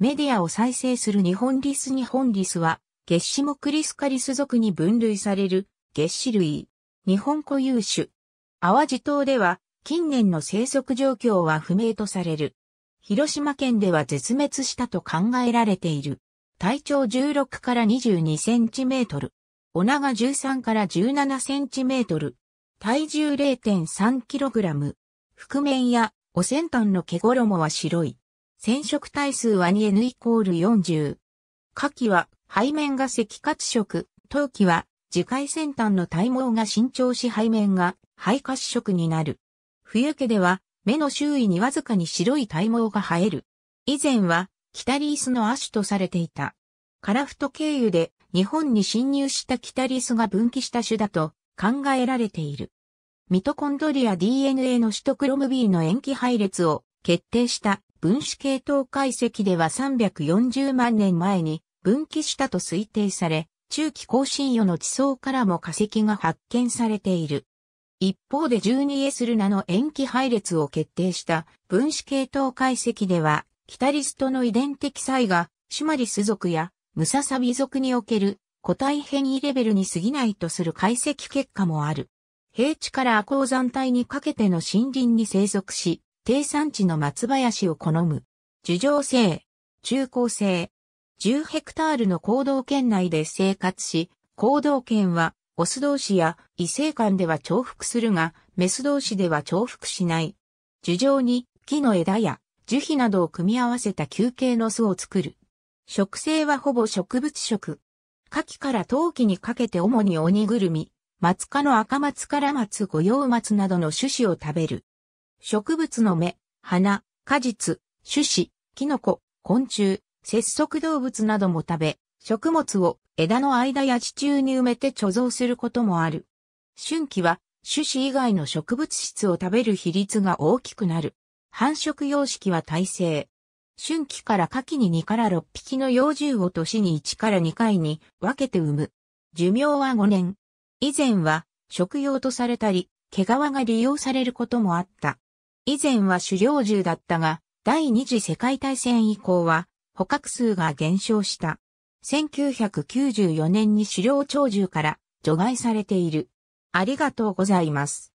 メディアを再生する日本リス日本リスは、月も目リスカリス属に分類される月子類。日本固有種。淡路島では、近年の生息状況は不明とされる。広島県では絶滅したと考えられている。体長16から22センチメートル。お長13から17センチメートル。体重0 3キログラム。覆面やお先端の毛衣は白い。染色体数は 2N イコール40。下記は背面が赤褐色、冬季は次回先端の体毛が伸長し背面が肺褐色になる。冬家では目の周囲にわずかに白い体毛が生える。以前はキタリースの亜種とされていた。カラフト経由で日本に侵入したキタリスが分岐した種だと考えられている。ミトコンドリア DNA の首都クロム B の塩基配列を決定した分子系統解析では340万年前に分岐したと推定され、中期更新予の地層からも化石が発見されている。一方で 12S ルナの塩基配列を決定した分子系統解析では、キタリストの遺伝的差異がシュマリス族やムササビ族における個体変異レベルに過ぎないとする解析結果もある。平地から鉱山帯にかけての森林に生息し、低産地の松林を好む。樹上性、中高生。10ヘクタールの行動圏内で生活し、行動圏はオス同士や異性間では重複するが、メス同士では重複しない。樹上に木の枝や樹皮などを組み合わせた球形の巣を作る。植生はほぼ植物食。夏季から冬季にかけて主に鬼ぐるみ、松科の赤松から松御用松などの種子を食べる。植物の芽、花、果実、種子、キノコ、昆虫、節足動物なども食べ、食物を枝の間や地中に埋めて貯蔵することもある。春季は種子以外の植物質を食べる比率が大きくなる。繁殖様式は耐性。春季から夏季に2から6匹の幼獣を年に1から2回に分けて産む。寿命は5年。以前は食用とされたり、毛皮が利用されることもあった。以前は狩猟銃だったが、第二次世界大戦以降は、捕獲数が減少した。1994年に狩猟鳥獣から除外されている。ありがとうございます。